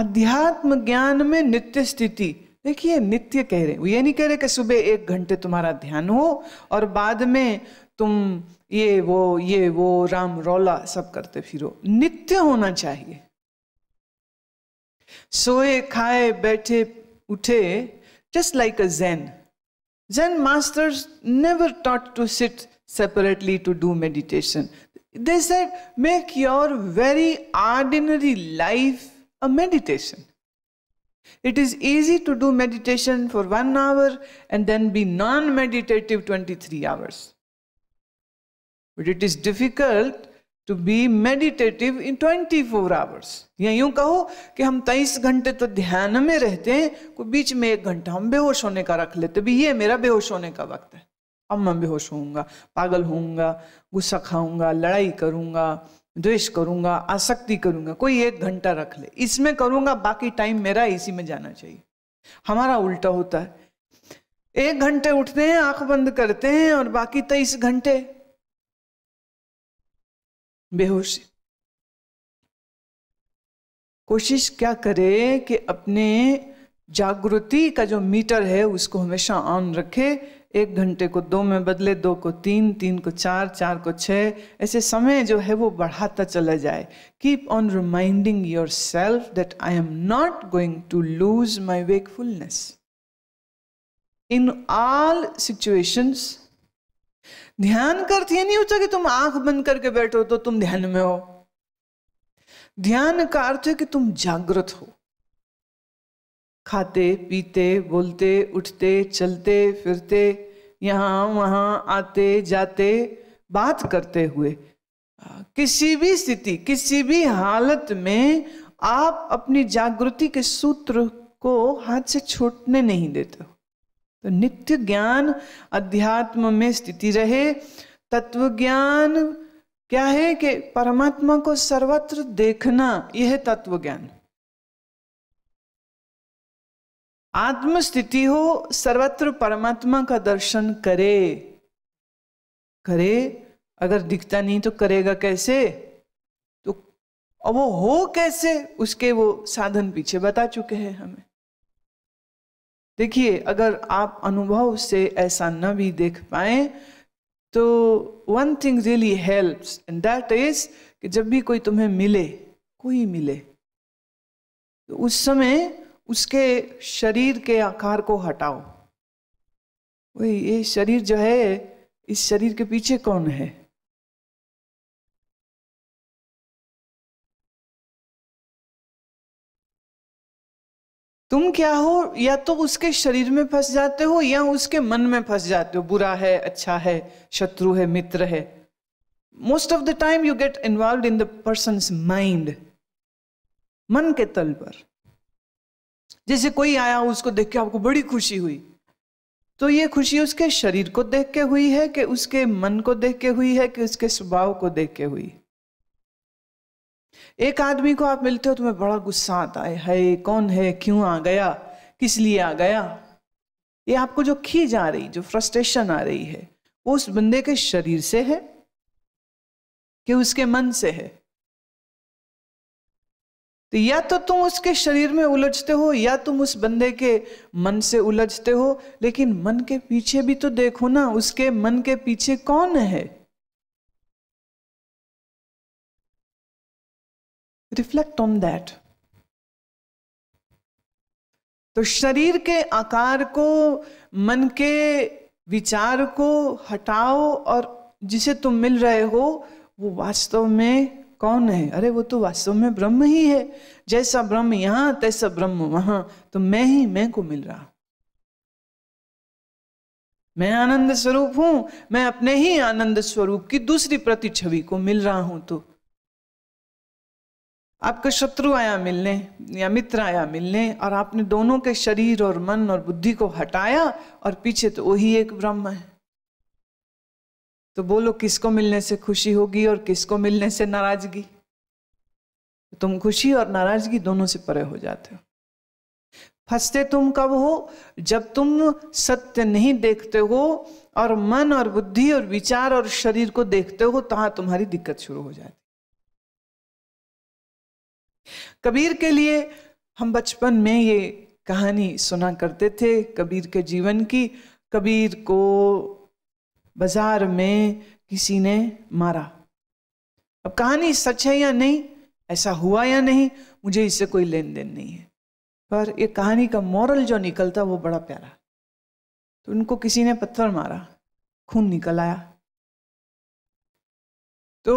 अध्यात्म ज्ञान में नित्य स्थिति देखिए नित्य कह रहे हैं ये नहीं कह रहे कि सुबह एक घंटे तुम्हारा ध्यान हो और बाद में तुम ये वो ये वो राम रौला सब करते फिरो नित्य होना चाहिए सोए खाए बैठे उठे just like a Zen Zen masters never taught to sit separately to do meditation they set make your very ordinary life a meditation. It is easy to do meditation for one hour and then be non meditative 23 hours. But it is difficult to be meditative in twenty four hours या यूं कहो कि हम तेईस घंटे तो ध्यान में रहते हैं को बीच में एक घंटा हम बेहोश होने का रख लेते भी ये मेरा बेहोश होने का वक्त है अब मैं बेहोश होऊंगा पागल होऊंगा गुस्सा खाऊंगा लड़ाई करूंगा द्वेष करूंगा आसक्ति करूंगा कोई एक घंटा रख ले इसमें करूंगा बाकी टाइम मेरा इसी में जाना चाहिए हमारा उल्टा होता है एक घंटे उठते हैं आंख बंद करते हैं और बाकी तेईस घंटे बेहोश कोशिश क्या करे कि अपने जागृति का जो मीटर है उसको हमेशा ऑन रखे एक घंटे को दो में बदले दो को तीन तीन को चार चार को छः ऐसे समय जो है वो बढ़ाता चला जाए keep on reminding your self that I am not going to lose my wakefulness in all situations ध्यान का अर्थ नहीं होता कि तुम आंख बंद करके बैठो तो तुम ध्यान में हो ध्यान का अर्थ है कि तुम जागृत हो खाते पीते बोलते उठते चलते फिरते यहाँ वहाँ आते जाते बात करते हुए किसी भी स्थिति किसी भी हालत में आप अपनी जागृति के सूत्र को हाथ से छूटने नहीं देते हो तो नित्य ज्ञान अध्यात्म में स्थिति रहे तत्व ज्ञान क्या है कि परमात्मा को सर्वत्र देखना यह तत्व ज्ञान आत्मस्थिति हो सर्वत्र परमात्मा का दर्शन करे करे अगर दिखता नहीं तो करेगा कैसे तो और वो हो कैसे उसके वो साधन पीछे बता चुके हैं हमें देखिए अगर आप अनुभव से ऐसा न भी देख पाए तो one thing really help and that is कि जब भी कोई तुम्हें मिले कोई मिले तो उस समय उसके शरीर के आकार को हटाओ वही ये शरीर जो है इस शरीर के पीछे कौन है तुम क्या हो या तो उसके शरीर में फंस जाते हो या उसके मन में फंस जाते हो बुरा है अच्छा है शत्रु है मित्र है most of the time you get involve in the person mind मन के तल पर जैसे कोई आया उसको देख के आपको बड़ी खुशी हुई तो ये खुशी उसके शरीर को देख के हुई है कि उसके मन को देख के हुई है कि उसके स्वभाव को देख के हुई एक आदमी को आप मिलते हो तुम्हें बड़ा गुस्सा आता है है कौन है क्यों आ गया किस लिए आ गया ये आपको जो खींच आ रही जो फ्रस्ट्रेशन आ रही है वो उस बंदे के शरीर से है कि उसके मन से है तो या तो तुम उसके शरीर में उलझते हो या तुम उस बंदे के मन से उलझते हो लेकिन मन के पीछे भी तो देखो ना उसके मन के पीछे कौन है रिफ्लेक्ट ऑन दैट तो शरीर के आकार को मन के विचार को हटाओ और जिसे तुम मिल रहे हो वो वास्तव में कौन है अरे वो तो वास्तव में ब्रह्म ही है जैसा ब्रह्म यहां तैसा ब्रह्म वहां तो मैं ही मैं को मिल रहा मैं आनंद स्वरूप हूं मैं अपने ही आनंद स्वरूप की दूसरी प्रति छवि को मिल रहा हूं तो आपका शत्रु आया मिलने या मित्र आया मिलने और आपने दोनों के शरीर और मन और बुद्धि को हटाया और पीछे तो वही एक ब्रह्म है तो बोलो किसको मिलने से खुशी होगी और किसको मिलने से नाराजगी तो तुम खुशी और नाराजगी दोनों से परे हो जाते हो फंसते तुम कब हो जब तुम सत्य नहीं देखते हो और मन और बुद्धि और विचार और शरीर को देखते हो तो हाँ तुम्हारी दिक्कत शुरू हो जाती कबीर के लिए हम बचपन में ये कहानी सुना करते थे कबीर के जीवन की कबीर को बाजार में किसी ने मारा अब कहानी सच है या नहीं ऐसा हुआ या नहीं मुझे इससे कोई लेन देन नहीं है पर ये कहानी का मॉरल जो निकलता वो बड़ा प्यारा तो उनको किसी ने पत्थर मारा खून निकल आया तो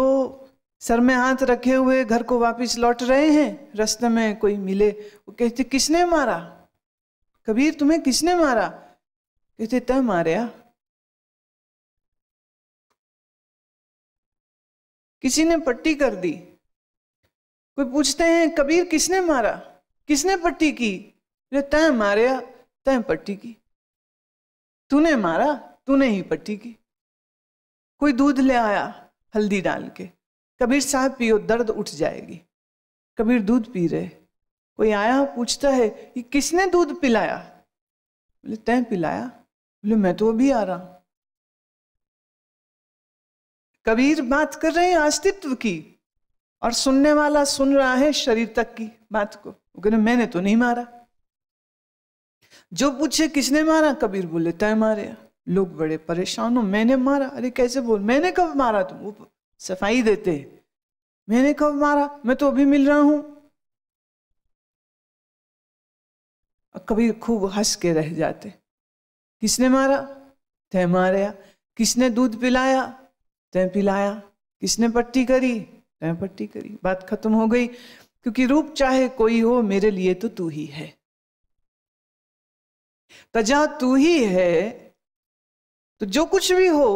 सर में हाथ रखे हुए घर को वापस लौट रहे हैं रास्ते में कोई मिले वो कहते किसने मारा कबीर तुम्हें किसने मारा कहते तय मारे किसी ने पट्टी कर दी कोई पूछते हैं कबीर किसने मारा किसने पट्टी की अरे तय मारे तय पट्टी की तूने मारा तूने ही पट्टी की कोई दूध ले आया हल्दी डाल के कबीर साहब पियो दर्द उठ जाएगी कबीर दूध पी रहे कोई आया पूछता है कि किसने दूध पिलाया बोले तय पिलाया बोले मैं तो अभी आ रहा हूं कबीर बात कर रहे हैं अस्तित्व की और सुनने वाला सुन रहा है शरीर तक की बात को वो कह मैंने तो नहीं मारा जो पूछे किसने मारा कबीर बोले तय मारे लोग बड़े परेशान हो मैंने मारा अरे कैसे बोल मैंने कब मारा तुम वो सफाई देते मैंने कब मारा मैं तो अभी मिल रहा हूं कबीर खूब हंस के रह जाते किसने मारा तय मारे किसने दूध पिलाया तय पिलाया किसने पट्टी करी तय पट्टी करी बात खत्म हो गई क्योंकि रूप चाहे कोई हो मेरे लिए तो तू ही है तजा तू ही है तो जो कुछ भी हो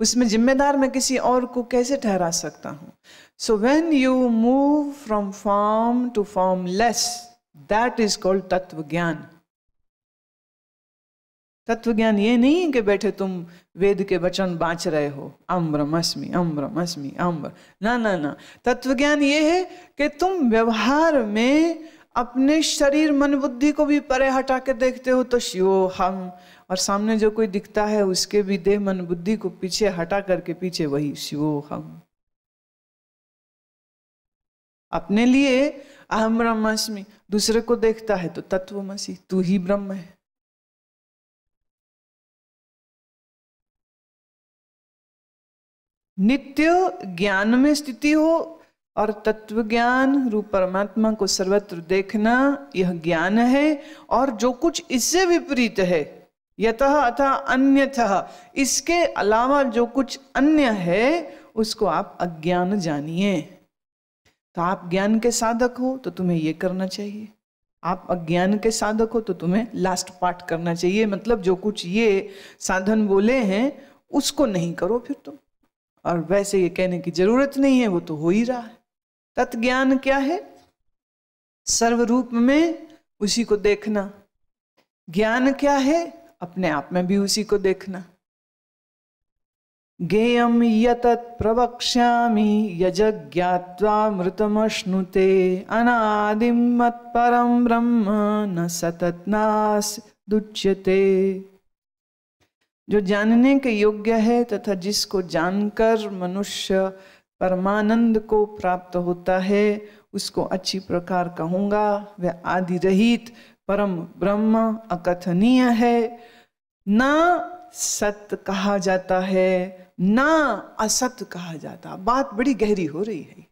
उसमें जिम्मेदार मैं किसी और को कैसे ठहरा सकता हूं so when you move from form to formless that is called tattva gyan तत्व ज्ञान ये नहीं है कि बैठे तुम वेद के वचन बाँच रहे हो अम अस्मी अम ब्रह्मस्मि अम ना ना ना तत्व ज्ञान ये है कि तुम व्यवहार में अपने शरीर मन बुद्धि को भी परे हटा के देखते हो तो शिव हम और सामने जो कोई दिखता है उसके भी देह मन बुद्धि को पीछे हटा करके पीछे वही शिव हम अपने लिए अहम ब्रह्मास्मि दूसरे को देखता है तो तत्वमसी तू ही ब्रह्म है नित्य ज्ञान में स्थिति हो और तत्व ज्ञान रूप परमात्मा को सर्वत्र देखना यह ज्ञान है और जो कुछ इससे विपरीत है यतः अथा अन्यतः इसके अलावा जो कुछ अन्य है उसको आप अज्ञान जानिए तो आप ज्ञान के साधक हो तो तुम्हें ये करना चाहिए आप अज्ञान के साधक हो तो तुम्हें लास्ट पार्ट करना चाहिए मतलब जो कुछ ये साधन बोले हैं उसको नहीं करो फिर तुम और वैसे ये कहने की जरूरत नहीं है वो तो हो ही रहा है तत्ज्ञान क्या है सर्वरूप में उसी को देखना ज्ञान क्या है अपने आप में भी उसी को देखना गेयम यतत प्रवक्ष्यामि यजज्ञात्वा मृतमश्नुते अनादिमत परम ब्रह्म न सतत नास दुच्यते जो जानने के योग्य है तथा जिसको जानकर मनुष्य परमानंद को प्राप्त होता है उसको अच्छी प्रकार कहूँगा वह आदि रहित परम ब्रह्म अकथनीय है ना सत्य कहा जाता है ना असत कहा जाता बात बड़ी गहरी हो रही है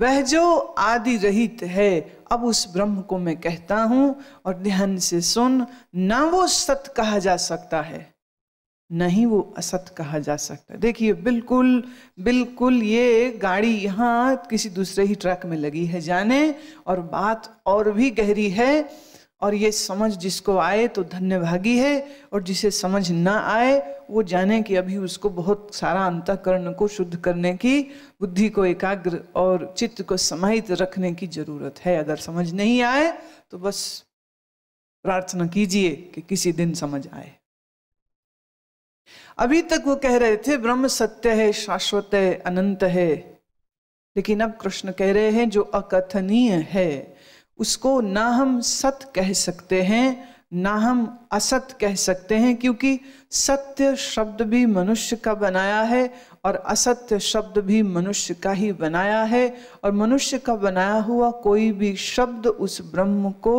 वह जो आदि रहित है अब उस ब्रह्म को मैं कहता हूं और ध्यान से सुन ना वो सत कहा जा सकता है नहीं ही वो असत कहा जा सकता है देखिए बिल्कुल बिल्कुल ये गाड़ी यहाँ किसी दूसरे ही ट्रक में लगी है जाने और बात और भी गहरी है और ये समझ जिसको आए तो धन्यभागी है और जिसे समझ ना आए वो जाने कि अभी उसको बहुत सारा अंतकरण को शुद्ध करने की बुद्धि को एकाग्र और चित्त को समाहित रखने की जरूरत है अगर समझ नहीं आए तो बस प्रार्थना कीजिए कि किसी दिन समझ आए अभी तक वो कह रहे थे ब्रह्म सत्य है शाश्वत है अनंत है लेकिन अब कृष्ण कह रहे हैं जो अकथनीय है उसको ना हम सत कह सकते हैं ना हम असत कह सकते हैं क्योंकि सत्य शब्द भी मनुष्य का बनाया है और असत्य शब्द भी मनुष्य का ही बनाया है और मनुष्य का बनाया हुआ कोई भी शब्द उस ब्रह्म को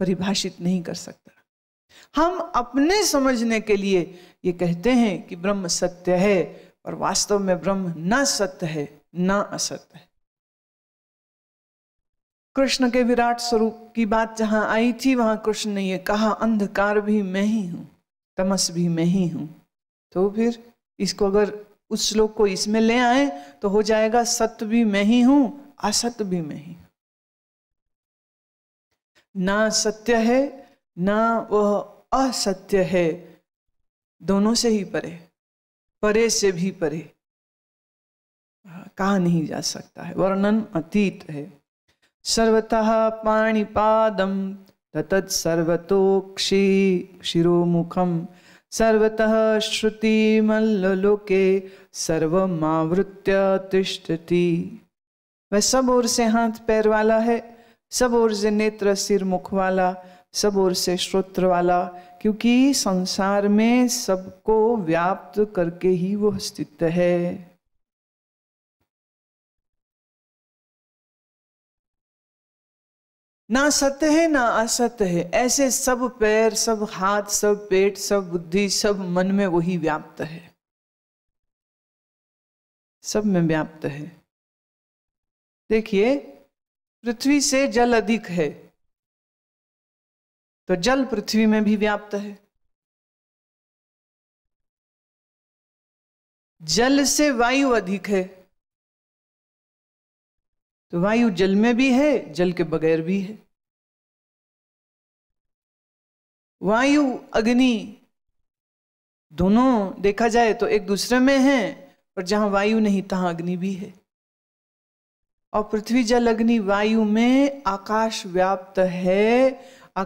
परिभाषित नहीं कर सकता हम अपने समझने के लिए ये कहते हैं कि ब्रह्म सत्य है और वास्तव में ब्रह्म न सत्य है ना असत्य है कृष्ण के विराट स्वरूप की बात जहाँ आई थी वहाँ कृष्ण ने ये कहा अंधकार भी मैं ही हूँ तमस भी मैं ही हूँ तो फिर इसको अगर उस श्लोक को इसमें ले आए तो हो जाएगा सत्य भी मैं ही हूँ असत्य भी मैं ही ना सत्य है ना वह असत्य है दोनों से ही परे परे से भी परे कहा नहीं जा सकता है वर्णन अतीत है सर्वतः पाणिपादं तत्सर्वतोक्षी शिरोमुखं सर्वतः श्रुतिमल्लोके सर्वमावृत्य तिष्ठति वह सब ओर से हाथ पैर वाला है सब ओर से नेत्र सिर मुख वाला सब ओर से श्रोत्र वाला क्योंकि संसार में सबको व्याप्त करके ही वो स्थित है ना सत्य है ना असत्य है ऐसे सब पैर सब हाथ सब पेट सब बुद्धि सब मन में वही व्याप्त है सब में व्याप्त है देखिए पृथ्वी से जल अधिक है तो जल पृथ्वी में भी व्याप्त है जल से वायु अधिक है तो वायु जल में भी है जल के बगैर भी है वायु अग्नि दोनों देखा जाए तो एक दूसरे में है और जहां वायु नहीं तहां अग्नि भी है और पृथ्वी जल अग्नि वायु में आकाश व्याप्त है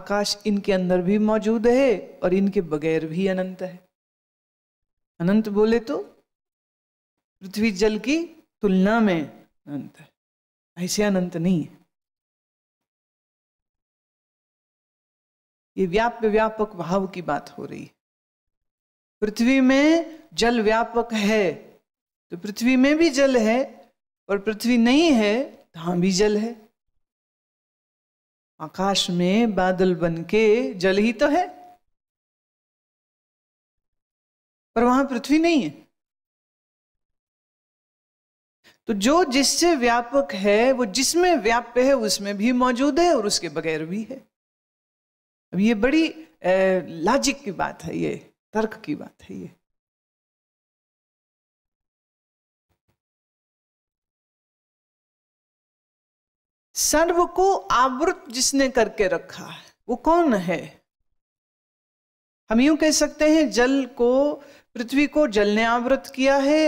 आकाश इनके अंदर भी मौजूद है और इनके बगैर भी अनंत है अनंत बोले तो पृथ्वी जल की तुलना में अनंत है ऐसे अनंत नहीं है ये व्याप्य व्यापक भाव की बात हो रही है पृथ्वी में जल व्यापक है तो पृथ्वी में भी जल है और पृथ्वी नहीं है धाम भी जल है आकाश में बादल बन के जल ही तो है पर वहां पृथ्वी नहीं है तो जो जिससे व्यापक है वो जिसमें व्याप्य है उसमें भी मौजूद है और उसके बगैर भी है अब ये बड़ी ए, लॉजिक की बात है ये तर्क की बात है ये सर्व को आवृत जिसने करके रखा है वो कौन है हम यूं कह सकते हैं जल को पृथ्वी को जल ने आवृत किया है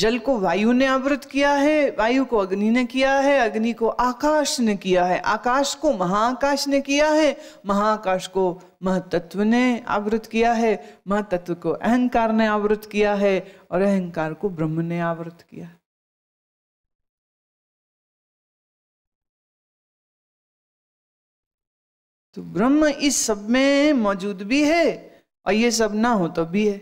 जल को वायु ने आवृत किया है वायु को अग्नि ने किया है अग्नि को आकाश ने किया है आकाश को महाकाश ने किया है महाकाश को महातत्व ने आवृत किया है महातत्व को अहंकार ने आवृत किया है और अहंकार को ब्रह्म ने आवृत किया है तो ब्रह्म इस सब में मौजूद भी है और ये सब ना हो तो भी है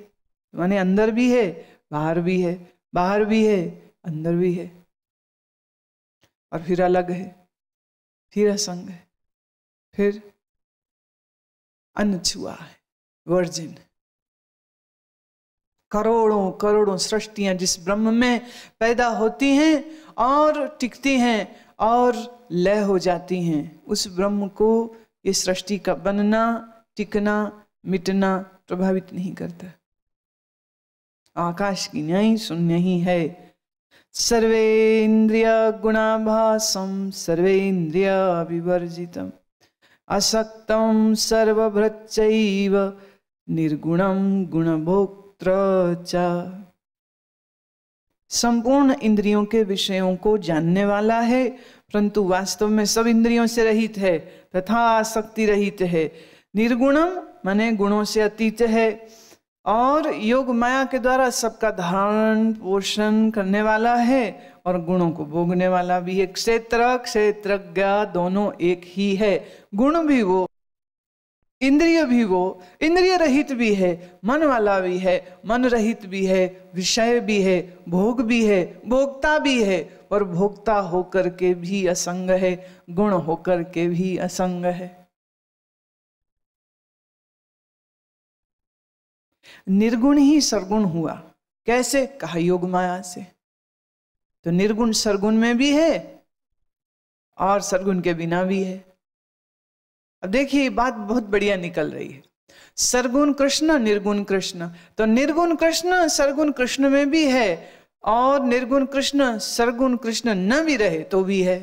माने अंदर भी है बाहर भी है बाहर भी है अंदर भी है और फिर अलग है फिर असंग है फिर अनछुआ है वर्जिन करोड़ों करोड़ों सृष्टियां जिस ब्रह्म में पैदा होती हैं और टिकती हैं और लय हो जाती हैं उस ब्रह्म को ये सृष्टि का बनना टिकना मिटना प्रभावित नहीं करता आकाश की न्याय शून्य ही है इंद्रिय गुणाभासम इंद्रिय विवर्जितम असक्तम सर्वभृत्यैव निर्गुणम गुणभोक्त्र संपूर्ण इंद्रियों के विषयों को जानने वाला है परंतु वास्तव में सब इंद्रियों से रहित है तथा आसक्ति रहित है निर्गुणम माने गुणों से अतीत है और योग माया के द्वारा सबका धारण पोषण करने वाला है और गुणों को भोगने वाला भी है क्षेत्र क्षेत्रज्ञ दोनों एक ही है गुण भी वो इंद्रिय भी वो इंद्रिय रहित भी है मन वाला भी है मन रहित भी है विषय भी है भोग भी है भोगता भी है और भोगता होकर के भी असंग है गुण होकर के भी असंग है निर्गुण ही सरगुण हुआ कैसे कहा योग माया से तो निर्गुण सरगुण में भी है और सरगुण के बिना भी है अब देखिए बात बहुत बढ़िया निकल रही है सरगुण कृष्ण निर्गुण कृष्ण तो निर्गुण कृष्ण सरगुण कृष्ण में भी है और निर्गुण कृष्ण सरगुण कृष्ण न भी रहे तो भी है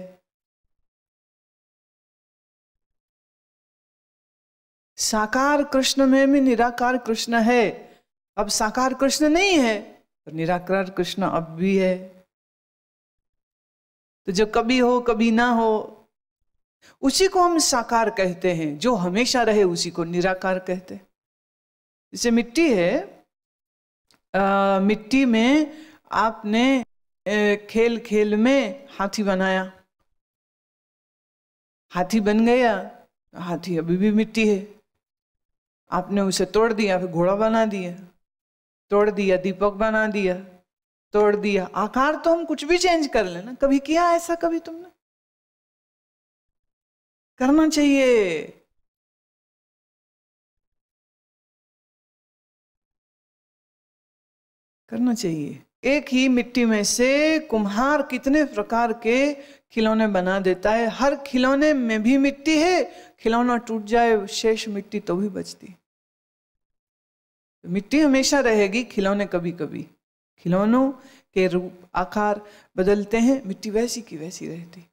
साकार कृष्ण में भी निराकार कृष्ण है अब साकार कृष्ण नहीं है पर निराकार कृष्ण अब भी है तो जो कभी हो कभी ना हो उसी को हम साकार कहते हैं जो हमेशा रहे उसी को निराकार कहते हैं जैसे मिट्टी है आ, मिट्टी में आपने खेल खेल में हाथी बनाया हाथी बन गया हाथी अभी भी मिट्टी है आपने उसे तोड़ दिया फिर घोड़ा बना दिया तोड़ दिया दीपक बना दिया तोड़ दिया आकार तो हम कुछ भी चेंज कर लेना कभी किया ऐसा कभी तुमने करना चाहिए करना चाहिए एक ही मिट्टी में से कुम्हार कितने प्रकार के खिलौने बना देता है हर खिलौने में भी मिट्टी है खिलौना टूट जाए शेष मिट्टी तो भी बचती है तो मिट्टी हमेशा रहेगी खिलौने कभी कभी खिलौनों के रूप आकार बदलते हैं मिट्टी वैसी की वैसी रहती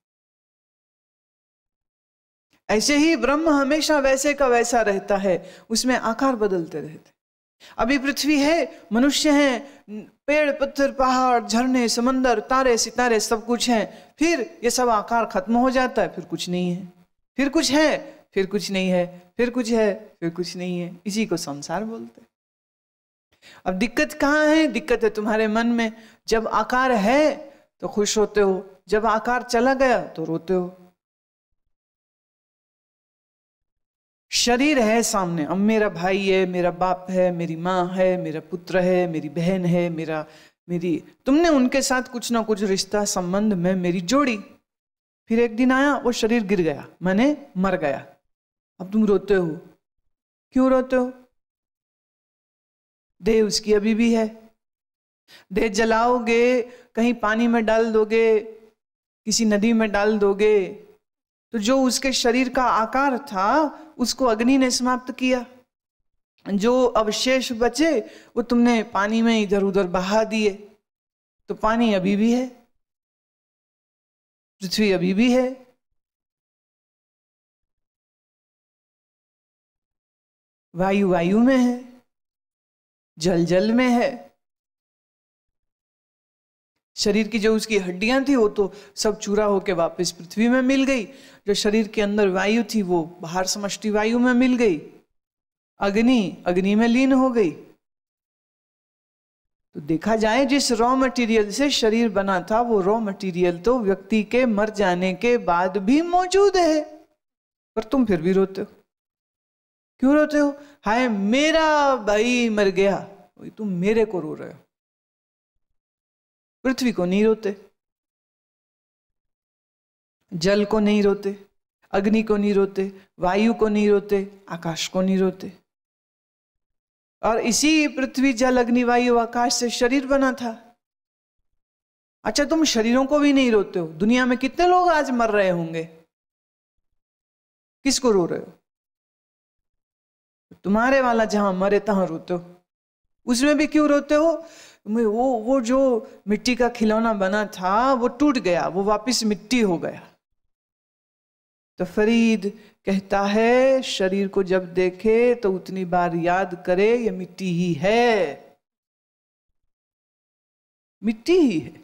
ऐसे ही ब्रह्म हमेशा वैसे का वैसा रहता है उसमें आकार बदलते रहते अभी पृथ्वी है मनुष्य है पेड़ पत्थर पहाड़ झरने समंदर तारे सितारे सब कुछ है फिर ये सब आकार खत्म हो जाता है फिर कुछ नहीं है फिर कुछ है फिर कुछ नहीं है फिर कुछ है फिर कुछ नहीं है इसी को संसार बोलते हैं अब दिक्कत कहाँ है दिक्कत है तुम्हारे मन में जब आकार है तो खुश होते हो जब आकार चला गया तो रोते हो शरीर है सामने अब मेरा भाई है मेरा बाप है मेरी माँ है मेरा पुत्र है मेरी बहन है मेरा मेरी तुमने उनके साथ कुछ ना कुछ रिश्ता संबंध में मेरी जोड़ी फिर एक दिन आया वो शरीर गिर गया मैंने मर गया अब तुम रोते हो क्यों रोते हो देह उसकी अभी भी है देह जलाओगे कहीं पानी में डाल दोगे किसी नदी में डाल दोगे तो जो उसके शरीर का आकार था उसको अग्नि ने समाप्त किया जो अवशेष बचे वो तुमने पानी में इधर उधर बहा दिए तो पानी अभी भी है पृथ्वी अभी भी है वायु वायु में है जल जल में है शरीर की जो उसकी हड्डियां थी वो तो सब चूरा होके वापस पृथ्वी में मिल गई जो शरीर के अंदर वायु थी वो बाहर समष्टि वायु में मिल गई अग्नि अग्नि में लीन हो गई तो देखा जाए जिस रॉ मटेरियल से शरीर बना था वो रॉ मटेरियल तो व्यक्ति के मर जाने के बाद भी मौजूद है पर तुम फिर भी रोते हो क्यों रोते हो हाय मेरा भाई मर गया तुम मेरे को रो रहे हो पृथ्वी को नहीं रोते जल को नहीं रोते अग्नि को नहीं रोते वायु को नहीं रोते आकाश को नहीं रोते और इसी पृथ्वी जल अग्नि वायु आकाश से शरीर बना था अच्छा तुम शरीरों को भी नहीं रोते हो दुनिया में कितने लोग आज मर रहे होंगे किसको रो रहे हो तुम्हारे वाला जहां मरे तहां रोते हो उसमें भी क्यों रोते हो वो वो जो मिट्टी का खिलौना बना था वो टूट गया वो वापस मिट्टी हो गया तो फरीद कहता है शरीर को जब देखे तो उतनी बार याद करे ये मिट्टी ही है मिट्टी ही है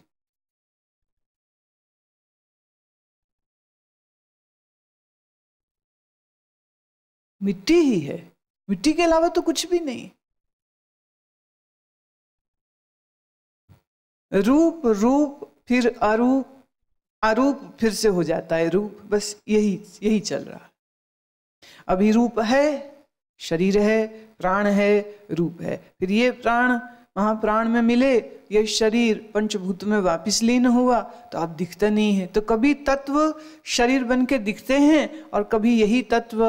मिट्टी ही है मिट्टी के अलावा तो कुछ भी नहीं रूप रूप फिर अरूप आरूप फिर से हो जाता है रूप बस यही यही चल रहा अभी रूप है शरीर है प्राण है रूप है फिर ये प्राण प्राण में मिले ये शरीर पंचभूत में वापिस लीन हुआ तो आप दिखता नहीं है तो कभी तत्व शरीर बन के दिखते हैं और कभी यही तत्व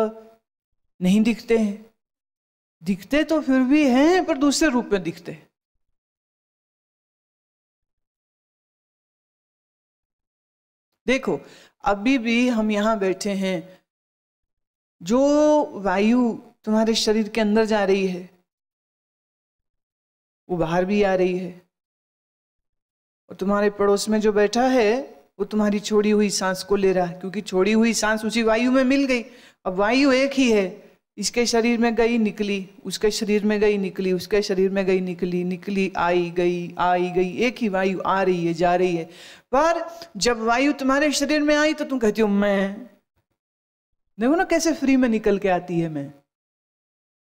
नहीं दिखते हैं दिखते तो फिर भी हैं पर दूसरे रूप में दिखते देखो अभी भी हम यहां बैठे हैं जो वायु तुम्हारे शरीर के अंदर जा रही है वो बाहर भी आ रही है और तुम्हारे पड़ोस में जो बैठा है वो तुम्हारी छोड़ी हुई सांस को ले रहा है क्योंकि छोड़ी हुई सांस उसी वायु में मिल गई अब वायु एक ही है इसके शरीर में गई निकली उसके शरीर में गई निकली उसके शरीर में गई निकली निकली आई गई आई गई एक ही वायु आ रही है जा रही है पर जब वायु तुम्हारे शरीर में आई तो तुम कहती हो मैं देखो ना कैसे फ्री में निकल के आती है मैं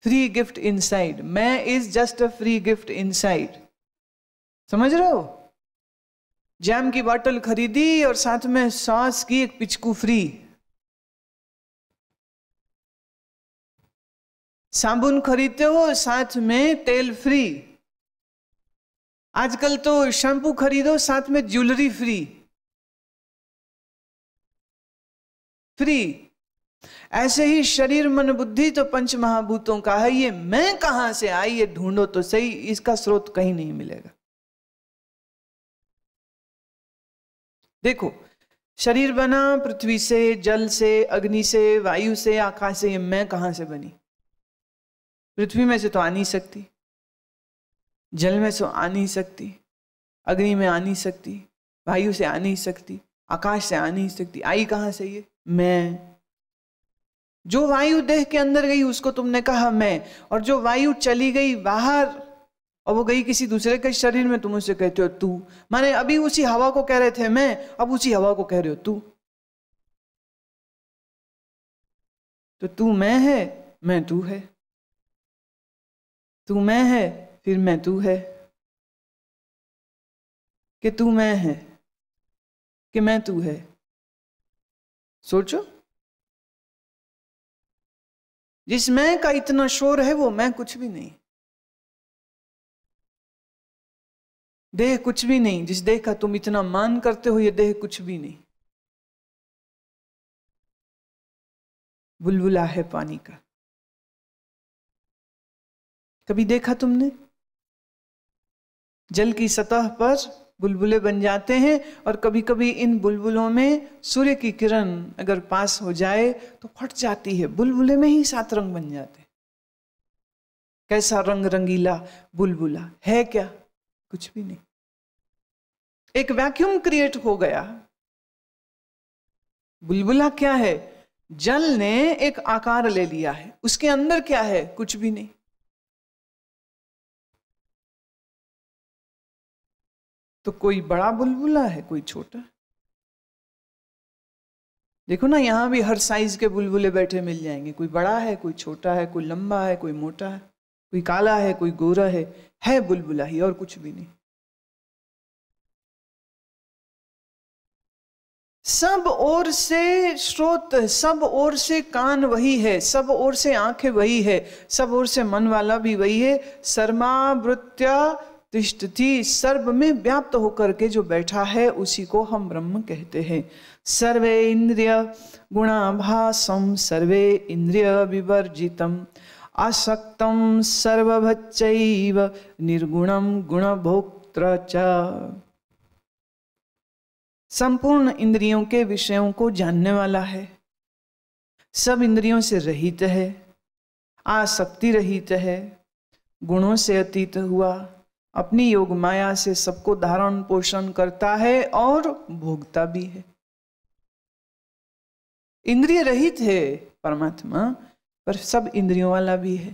फ्री गिफ्ट इन साइड मैं is just a free gift inside समझ रहे हो जैम की बॉटल खरीदी और साथ में सॉस की एक पिचकू फ्री साबुन खरीदते हो साथ में तेल फ्री आजकल तो शैम्पू खरीदो साथ में ज्वेलरी फ्री फ्री ऐसे ही शरीर मन बुद्धि तो पंच महाभूतों का है ये मैं कहां से आई ये ढूंढो तो सही इसका स्रोत कहीं नहीं मिलेगा देखो शरीर बना पृथ्वी से जल से अग्नि से वायु से आकाश से ये मैं कहां से बनी पृथ्वी में से तो आ नहीं सकती जल में से आ नहीं सकती अग्नि में आ नहीं सकती वायु से आ नहीं सकती आकाश से आ नहीं सकती आई कहाँ से ये मैं जो वायु देह के अंदर गई उसको तुमने कहा मैं और जो वायु चली गई बाहर और वो गई किसी दूसरे के शरीर में तुम उसे कहते हो तू माने अभी उसी हवा को कह रहे थे मैं अब उसी हवा को कह रहे हो तू तो तू मैं है मैं तू है तू मैं है फिर मैं तू है कि तू मैं है कि मैं तू है सोचो जिस मैं का इतना शोर है वो मैं कुछ भी नहीं देह कुछ भी नहीं जिस देह का तुम इतना मान करते हो ये देह कुछ भी नहीं बुलबुला है पानी का कभी देखा तुमने जल की सतह पर बुलबुले बन जाते हैं और कभी कभी इन बुलबुलों में सूर्य की किरण अगर पास हो जाए तो फट जाती है बुलबुले में ही सात रंग बन जाते कैसा रंग रंगीला बुलबुला है क्या कुछ भी नहीं एक वैक्यूम क्रिएट हो गया बुलबुला क्या है जल ने एक आकार ले लिया है उसके अंदर क्या है कुछ भी नहीं तो कोई बड़ा बुलबुला है कोई छोटा देखो ना यहां भी हर साइज के बुलबुले बैठे मिल जाएंगे कोई बड़ा है कोई छोटा है कोई लंबा है कोई मोटा है कोई काला है कोई गोरा है है बुलबुला ही और कुछ भी नहीं सब ओर से स्रोत सब ओर से कान वही है सब ओर से आंखें वही है सब ओर से मन वाला भी वही है शर्मा वृत्या तिष्ठति सर्व में व्याप्त होकर के जो बैठा है उसी को हम ब्रह्म कहते हैं सर्वे इंद्रिय गुणाभासम सर्वे इंद्रिय विवर्जितम आसक्तम सर्वभच्चैव निर्गुणम गुणभोक्त्र संपूर्ण इंद्रियों के विषयों को जानने वाला है सब इंद्रियों से रहित है आसक्ति रहित है गुणों से अतीत हुआ अपनी योग माया से सबको धारण पोषण करता है और भोगता भी है इंद्रिय रहित है परमात्मा पर सब इंद्रियों वाला भी है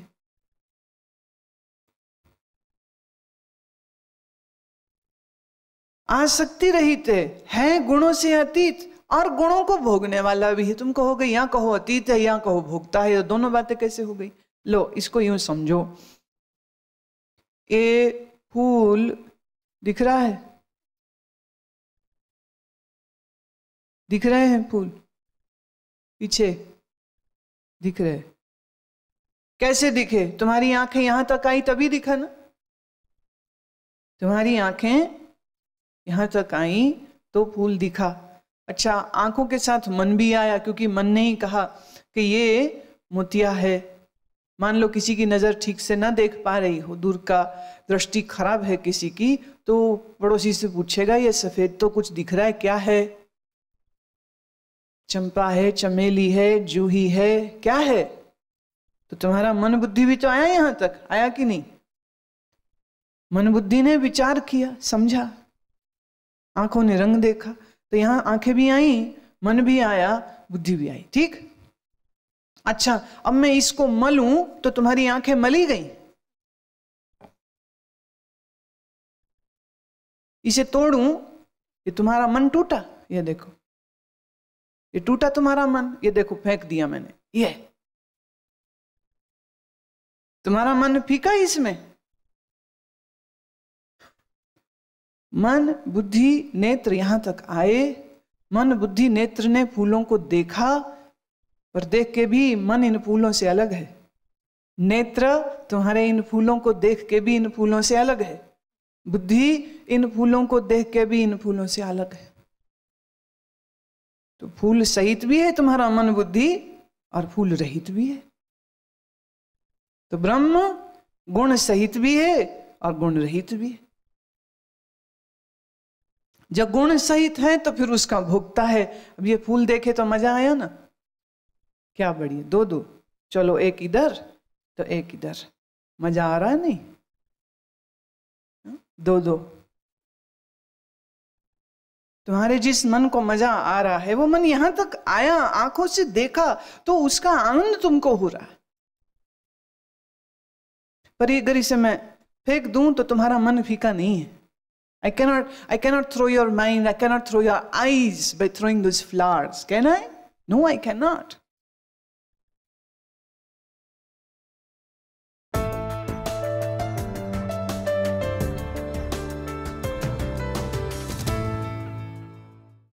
आसक्ति रहित है है गुणों से अतीत और गुणों को भोगने वाला भी है तुम कहोगे या कहो अतीत है या कहो भोगता है तो दोनों बातें कैसे हो गई लो इसको यूं समझो ये फूल दिख रहा है दिख रहे हैं फूल पीछे दिख रहे कैसे दिखे तुम्हारी आंखें यहां तक आई तभी दिखा ना तुम्हारी आंखें यहां तक आई तो फूल दिखा अच्छा आंखों के साथ मन भी आया क्योंकि मन ने ही कहा कि ये मोतिया है मान लो किसी की नज़र ठीक से ना देख पा रही हो दूर का दृष्टि खराब है किसी की तो पड़ोसी से पूछेगा ये सफ़ेद तो कुछ दिख रहा है क्या है चंपा है चमेली है जूही है क्या है तो तुम्हारा मन बुद्धि भी तो आया यहां तक आया कि नहीं मन बुद्धि ने विचार किया समझा आंखों ने रंग देखा तो यहां आंखें भी आई मन भी आया बुद्धि भी आई ठीक अच्छा अब मैं इसको मलू तो तुम्हारी आंखें मली गई इसे तोड़ू ये तुम्हारा मन टूटा ये देखो ये टूटा तुम्हारा मन ये देखो फेंक दिया मैंने ये तुम्हारा मन फीका इसमें मन बुद्धि नेत्र यहां तक आए मन बुद्धि नेत्र ने फूलों को देखा पर देख के भी मन इन फूलों से अलग है नेत्र तुम्हारे इन फूलों को देख के भी इन फूलों से अलग है बुद्धि इन फूलों को देख के भी इन फूलों से अलग है तो फूल सहित भी है तुम्हारा मन बुद्धि और फूल रहित भी है तो ब्रह्म गुण सहित भी है और गुण रहित भी है जब गुण सहित है तो फिर उसका भोगता है अब ये फूल देखे तो मजा आया ना क्या बढ़िया दो दो चलो एक इधर तो एक इधर मजा आ रहा है नहीं हाँ? दो दो तुम्हारे जिस मन को मजा आ रहा है वो मन यहां तक आया आंखों से देखा तो उसका आनंद तुमको हो रहा है पर ये अगर इसे मैं फेंक दूं तो तुम्हारा मन फीका नहीं है I cannot I cannot throw your mind I cannot throw your eyes by throwing those flowers can I no I can not